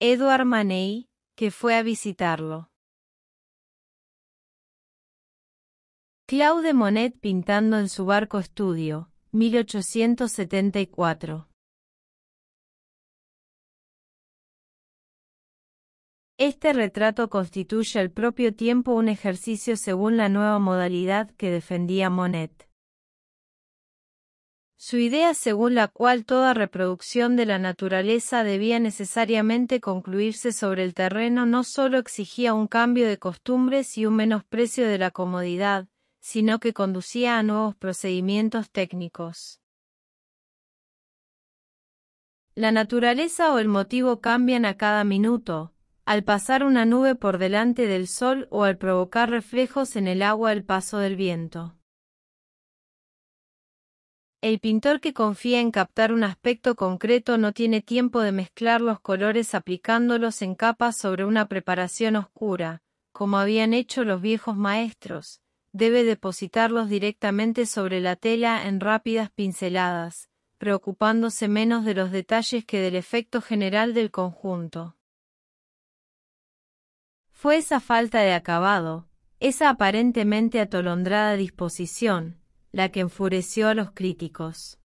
Edward Manet, que fue a visitarlo. Claude Monet pintando en su barco estudio, 1874. Este retrato constituye al propio tiempo un ejercicio según la nueva modalidad que defendía Monet. Su idea según la cual toda reproducción de la naturaleza debía necesariamente concluirse sobre el terreno no solo exigía un cambio de costumbres y un menosprecio de la comodidad, sino que conducía a nuevos procedimientos técnicos. La naturaleza o el motivo cambian a cada minuto, al pasar una nube por delante del sol o al provocar reflejos en el agua el paso del viento. El pintor que confía en captar un aspecto concreto no tiene tiempo de mezclar los colores aplicándolos en capas sobre una preparación oscura, como habían hecho los viejos maestros, debe depositarlos directamente sobre la tela en rápidas pinceladas, preocupándose menos de los detalles que del efecto general del conjunto. Fue esa falta de acabado, esa aparentemente atolondrada disposición, la que enfureció a los críticos.